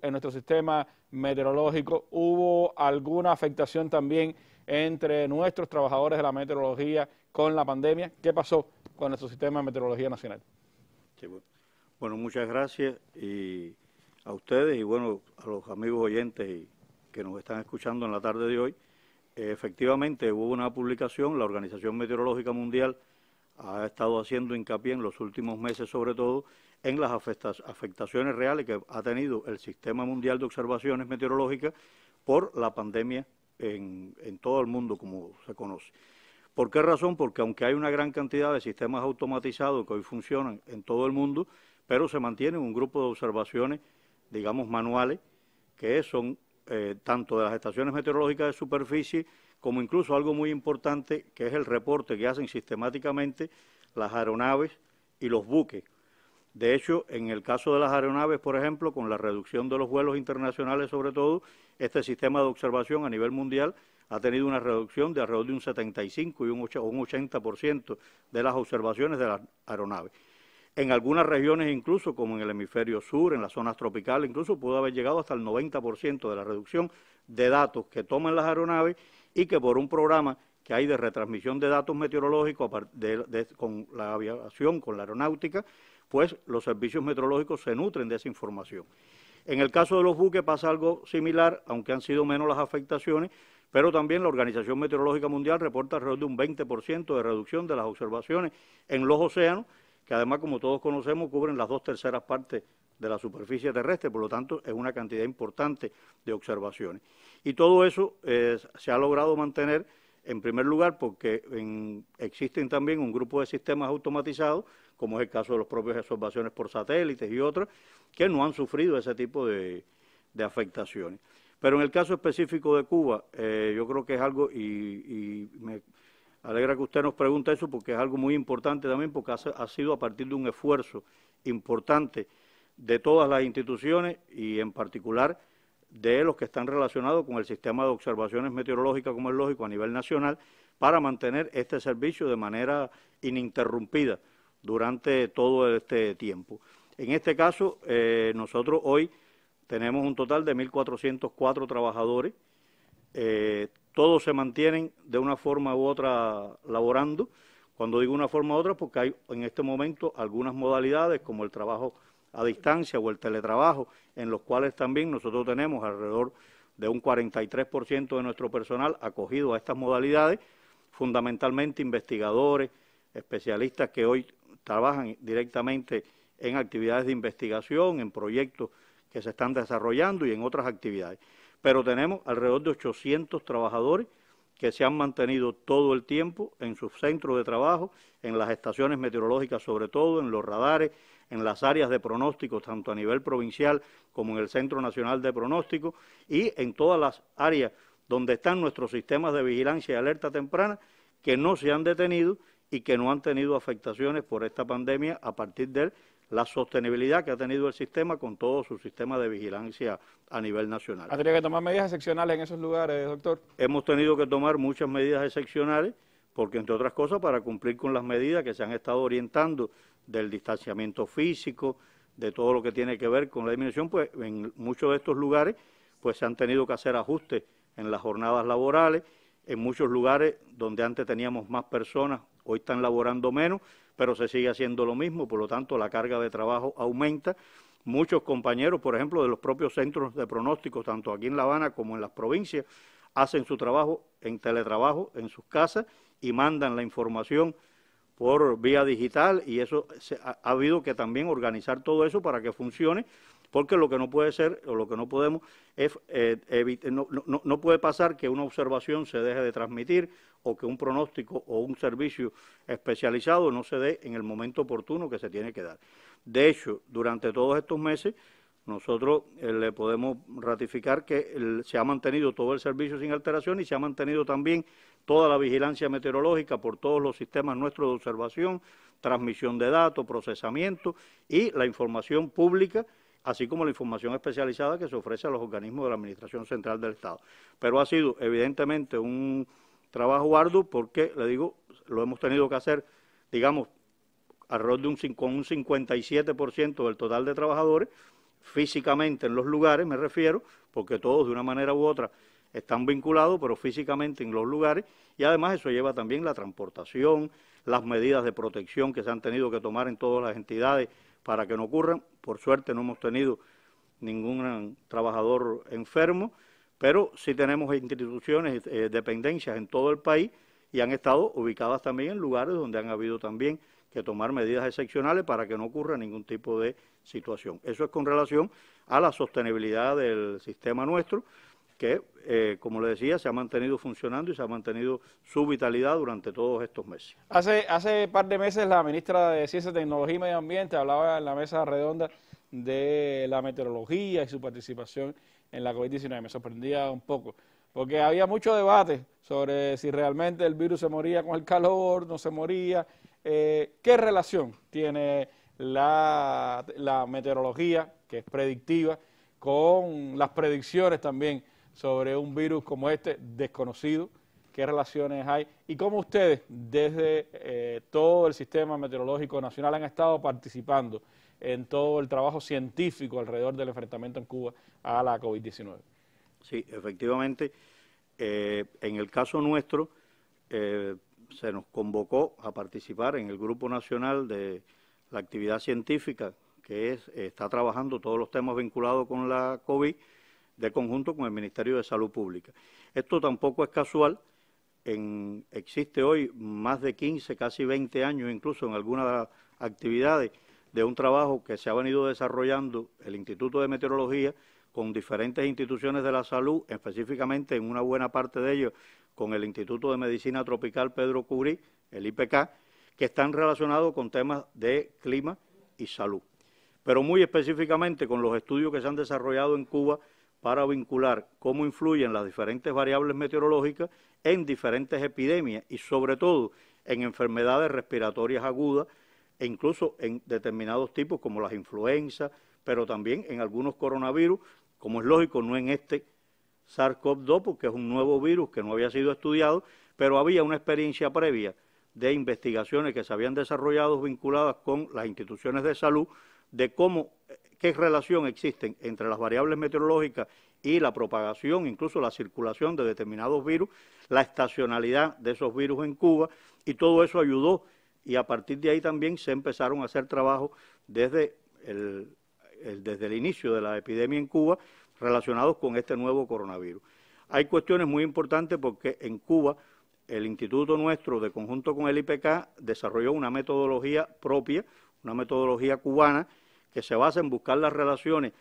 en nuestro sistema meteorológico. Hubo alguna afectación también entre nuestros trabajadores de la meteorología con la pandemia. ¿Qué pasó con nuestro sistema de meteorología nacional? bueno. muchas gracias y a ustedes y bueno, a los amigos oyentes que nos están escuchando en la tarde de hoy. Efectivamente, hubo una publicación, la Organización Meteorológica Mundial ha estado haciendo hincapié en los últimos meses, sobre todo en las afectaciones reales que ha tenido el Sistema Mundial de Observaciones Meteorológicas por la pandemia en, todo el mundo, como se conoce. ¿Por qué razón? Porque aunque hay una gran cantidad de sistemas automatizados que hoy funcionan en todo el mundo, pero se mantiene un grupo de observaciones, digamos, manuales, que son eh, tanto de las estaciones meteorológicas de superficie como incluso algo muy importante que es el reporte que hacen sistemáticamente las aeronaves y los buques. De hecho, en el caso de las aeronaves, por ejemplo, con la reducción de los vuelos internacionales sobre todo, este sistema de observación a nivel mundial ha tenido una reducción de alrededor de un 75 y un 80% de las observaciones de las aeronaves. En algunas regiones incluso, como en el hemisferio sur, en las zonas tropicales, incluso pudo haber llegado hasta el 90% de la reducción de datos que toman las aeronaves y que por un programa que hay de retransmisión de datos meteorológicos con la aviación, con la aeronáutica, pues los servicios meteorológicos se nutren de esa información. En el caso de los buques pasa algo similar, aunque han sido menos las afectaciones, pero también la Organización Meteorológica Mundial reporta alrededor de un 20% de reducción de las observaciones en los océanos que además, como todos conocemos, cubren las dos terceras partes de la superficie terrestre, por lo tanto es una cantidad importante de observaciones. Y todo eso eh, se ha logrado mantener en primer lugar porque existen también un grupo de sistemas automatizados, como es el caso de las propios observaciones por satélites y otras, que no han sufrido ese tipo de, afectaciones. Pero en el caso específico de Cuba, eh, yo creo que es algo, y me, alegra que usted nos pregunte eso porque es algo muy importante también, porque ha, sido a partir de un esfuerzo importante de todas las instituciones y en particular de los que están relacionados con el sistema de observaciones meteorológicas, como es lógico, a nivel nacional, para mantener este servicio de manera ininterrumpida durante todo este tiempo. En este caso, eh, nosotros hoy tenemos un total de 1.404 trabajadores, eh, todos se mantienen de una forma u otra laborando. Cuando digo una forma u otra, porque hay en este momento algunas modalidades como el trabajo a distancia o el teletrabajo, en los cuales también nosotros tenemos alrededor de un 43% de nuestro personal acogido a estas modalidades, fundamentalmente investigadores, especialistas que hoy trabajan directamente en actividades de investigación, en proyectos que se están desarrollando y en otras actividades pero tenemos alrededor de 800 trabajadores que se han mantenido todo el tiempo en sus centros de trabajo, en las estaciones meteorológicas sobre todo, en los radares, en las áreas de pronóstico, tanto a nivel provincial como en el Centro Nacional de Pronóstico, y en todas las áreas donde están nuestros sistemas de vigilancia y alerta temprana, que no se han detenido y que no han tenido afectaciones por esta pandemia a partir del la sostenibilidad que ha tenido el sistema con todo su sistema de vigilancia a nivel nacional. ¿Ha que tomar medidas excepcionales en esos lugares, doctor? Hemos tenido que tomar muchas medidas excepcionales porque, entre otras cosas, para cumplir con las medidas que se han estado orientando del distanciamiento físico, de todo lo que tiene que ver con la disminución, pues en muchos de estos lugares pues se han tenido que hacer ajustes en las jornadas laborales, en muchos lugares donde antes teníamos más personas, hoy están laborando menos pero se sigue haciendo lo mismo, por lo tanto la carga de trabajo aumenta. Muchos compañeros, por ejemplo, de los propios centros de pronósticos, tanto aquí en La Habana como en las provincias, hacen su trabajo en teletrabajo, en sus casas, y mandan la información por vía digital y eso ha, habido que también organizar todo eso para que funcione, porque lo que no puede ser o lo que no podemos es eh, no, puede pasar que una observación se deje de transmitir o que un pronóstico o un servicio especializado no se dé en el momento oportuno que se tiene que dar. De hecho, durante todos estos meses, nosotros eh, le podemos ratificar que se ha mantenido todo el servicio sin alteración y se ha mantenido también toda la vigilancia meteorológica por todos los sistemas nuestros de observación, transmisión de datos, procesamiento y la información pública, así como la información especializada que se ofrece a los organismos de la Administración Central del Estado. Pero ha sido evidentemente un trabajo arduo porque, le digo, lo hemos tenido que hacer, digamos, alrededor de un, con un 57% del total de trabajadores, físicamente en los lugares, me refiero, porque todos de una manera u otra están vinculados, pero físicamente en los lugares, y además eso lleva también la transportación, las medidas de protección que se han tenido que tomar en todas las entidades para que no ocurran. Por suerte no hemos tenido ningún trabajador enfermo, pero sí tenemos instituciones, eh, dependencias en todo el país y han estado ubicadas también en lugares donde han habido también que tomar medidas excepcionales para que no ocurra ningún tipo de situación. Eso es con relación a la sostenibilidad del sistema nuestro, que, eh, como le decía, se ha mantenido funcionando y se ha mantenido su vitalidad durante todos estos meses. Hace hace par de meses la ministra de Ciencia, Tecnología y Medio Ambiente hablaba en la mesa redonda de la meteorología y su participación en la COVID-19. Me sorprendía un poco, porque había mucho debate sobre si realmente el virus se moría con el calor, no se moría, eh, qué relación tiene la, meteorología, que es predictiva, con las predicciones también sobre un virus como este desconocido, qué relaciones hay y cómo ustedes desde eh, todo el sistema meteorológico nacional han estado participando en todo el trabajo científico alrededor del enfrentamiento en Cuba a la COVID-19. Sí, efectivamente, eh, en el caso nuestro eh, se nos convocó a participar en el Grupo Nacional de la Actividad Científica, que está trabajando todos los temas vinculados con la COVID de conjunto con el Ministerio de Salud Pública. Esto tampoco es casual. existe hoy más de 15, casi 20 años, incluso en algunas actividades, de un trabajo que se ha venido desarrollando el Instituto de Meteorología con diferentes instituciones de la salud, específicamente en una buena parte de ellos con el Instituto de Medicina Tropical Pedro Cubrí, el IPK, que están relacionados con temas de clima y salud. Pero muy específicamente con los estudios que se han desarrollado en Cuba para vincular cómo influyen las diferentes variables meteorológicas en diferentes epidemias y sobre todo en enfermedades respiratorias agudas e incluso en determinados tipos como las influenzas, pero también en algunos coronavirus, como es lógico, no en este SARS-CoV-2, porque es un nuevo virus que no había sido estudiado, pero había una experiencia previa de investigaciones que se habían desarrollado vinculadas con las instituciones de salud de cómo, qué relación existen entre las variables meteorológicas y la propagación, incluso la circulación de determinados virus, la estacionalidad de esos virus en Cuba, y todo eso ayudó y a partir de ahí también se empezaron a hacer trabajos desde el, desde el inicio de la epidemia en Cuba relacionados con este nuevo coronavirus. Hay cuestiones muy importantes porque en Cuba el instituto nuestro, de conjunto con el IPK, desarrolló una metodología propia, una metodología cubana, que se basa en buscar las relaciones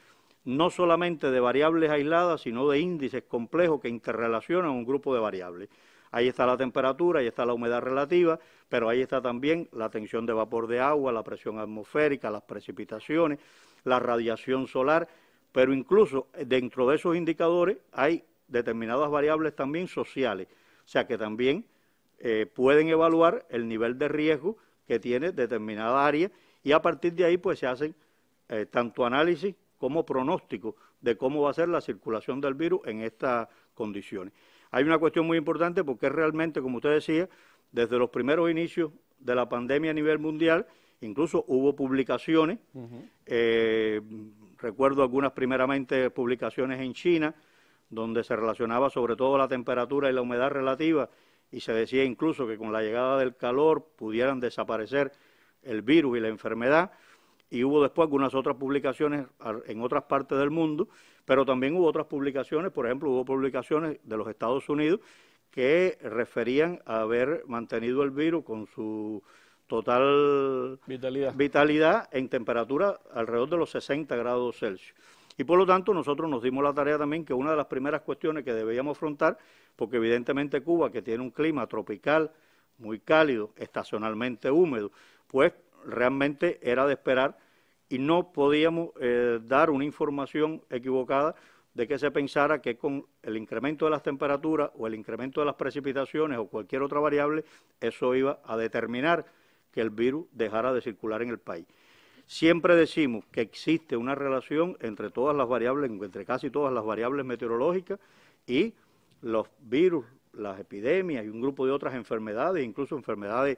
no solamente de variables aisladas, sino de índices complejos que interrelacionan un grupo de variables. Ahí está la temperatura, ahí está la humedad relativa, pero ahí está también la tensión de vapor de agua, la presión atmosférica, las precipitaciones, la radiación solar, pero incluso eh, dentro de esos indicadores hay determinadas variables también sociales, o sea que también eh, pueden evaluar el nivel de riesgo que tiene determinada área y a partir de ahí pues, se hacen eh, tanto análisis como pronóstico de cómo va a ser la circulación del virus en estas condiciones. Hay una cuestión muy importante porque realmente, como usted decía, desde los primeros inicios de la pandemia a nivel mundial, incluso hubo publicaciones, eh, recuerdo algunas primeramente publicaciones en China, donde se relacionaba sobre todo la temperatura y la humedad relativa, y se decía incluso que con la llegada del calor pudieran desaparecer el virus y la enfermedad y hubo después algunas otras publicaciones en otras partes del mundo, pero también hubo otras publicaciones, por ejemplo, hubo publicaciones de los Estados Unidos que referían a haber mantenido el virus con su total vitalidad, vitalidad en temperatura alrededor de los 60 grados Celsius. Y por lo tanto nosotros nos dimos la tarea también que una de las primeras cuestiones que debíamos afrontar, porque evidentemente Cuba, que tiene un clima tropical muy cálido, estacionalmente húmedo, pues realmente era de esperar y no podíamos eh, dar una información equivocada de que se pensara que con el incremento de las temperaturas o el incremento de las precipitaciones o cualquier otra variable, eso iba a determinar que el virus dejara de circular en el país. Siempre decimos que existe una relación entre todas las variables, entre casi todas las variables meteorológicas y los virus, las epidemias y un grupo de otras enfermedades, incluso enfermedades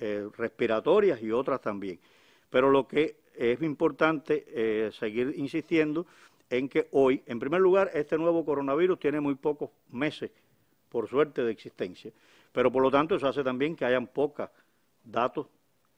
eh, respiratorias y otras también. Pero lo que es importante eh, seguir insistiendo en que hoy, en primer lugar, este nuevo coronavirus tiene muy pocos meses, por suerte, de existencia. Pero por lo tanto, eso hace también que hayan pocos datos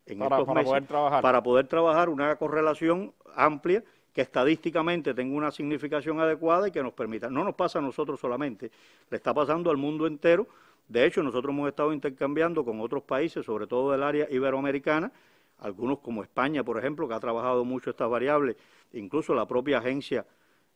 en estos meses para poder trabajar una correlación amplia que estadísticamente tenga una significación adecuada y que nos permita. No nos pasa a nosotros solamente, le está pasando al mundo entero de hecho, nosotros hemos estado intercambiando con otros países, sobre todo del área iberoamericana, algunos como España, por ejemplo, que ha trabajado mucho estas variables, incluso la propia agencia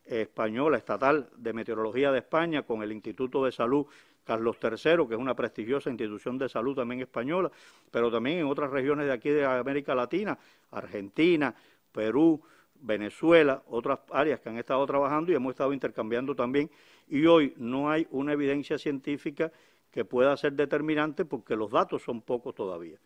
española estatal de meteorología de España con el Instituto de Salud Carlos III, que es una prestigiosa institución de salud también española, pero también en otras regiones de aquí de América Latina, Argentina, Perú, Venezuela, otras áreas que han estado trabajando y hemos estado intercambiando también. Y hoy no hay una evidencia científica que pueda ser determinante porque los datos son pocos todavía.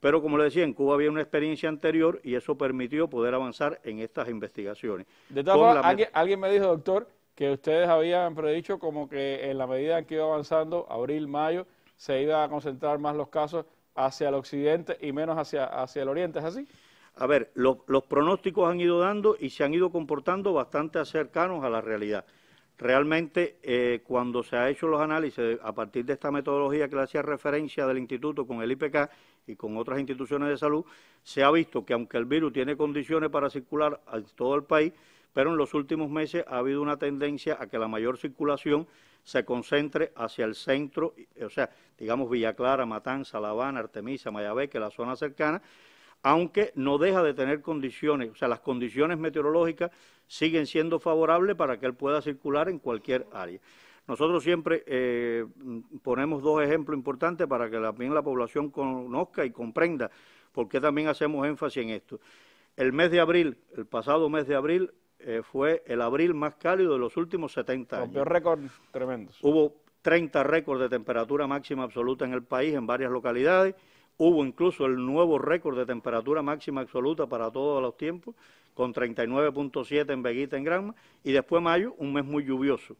Pero como le decía, en Cuba había una experiencia anterior y eso permitió poder avanzar en estas investigaciones. De todas formas, alguien, me dijo, doctor, que ustedes habían predicho como que en la medida en que iba avanzando, abril, mayo, se iba a concentrar más los casos hacia el occidente y menos hacia, el oriente, ¿es así? A ver, los pronósticos han ido dando y se han ido comportando bastante cercanos a la realidad. Realmente, eh, cuando se ha hecho los análisis a partir de esta metodología que le hacía referencia del instituto con el IPK y con otras instituciones de salud, se ha visto que aunque el virus tiene condiciones para circular en todo el país, pero en los últimos meses ha habido una tendencia a que la mayor circulación se concentre hacia el centro, o sea, digamos Villa Clara, Matanza, La Habana, Artemisa, Mayabeque, la zona cercana, aunque no deja de tener condiciones, o sea, las condiciones meteorológicas siguen siendo favorables para que él pueda circular en cualquier área. Nosotros siempre eh, ponemos dos ejemplos importantes para que también la población conozca y comprenda por qué también hacemos énfasis en esto. El mes de abril, el pasado mes de abril, eh, fue el abril más cálido de los últimos 70 años. Hubo 30 récords de temperatura máxima absoluta en el país en varias localidades. Hubo incluso el nuevo récord de temperatura máxima absoluta para todos los tiempos, con 39.7 en Veguita, en Granma, y después mayo, un mes muy lluvioso.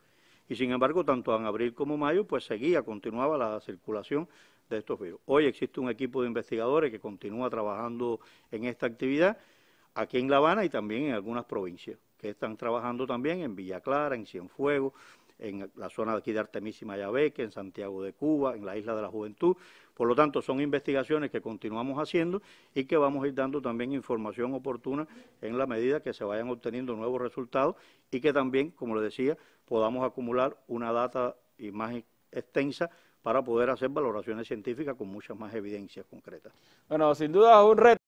Y sin embargo, tanto en abril como mayo, pues seguía, continuaba la circulación de estos virus. Hoy existe un equipo de investigadores que continúa trabajando en esta actividad aquí en La Habana y también en algunas provincias, que están trabajando también en Villa Clara, en Cienfuegos, en la zona de aquí de Artemísima y en Santiago de Cuba, en la Isla de la Juventud. Por lo tanto, son investigaciones que continuamos haciendo y que vamos a ir dando también información oportuna en la medida que se vayan obteniendo nuevos resultados y que también, como les decía, podamos acumular una data y más extensa para poder hacer valoraciones científicas con muchas más evidencias concretas. Bueno, sin duda es un reto.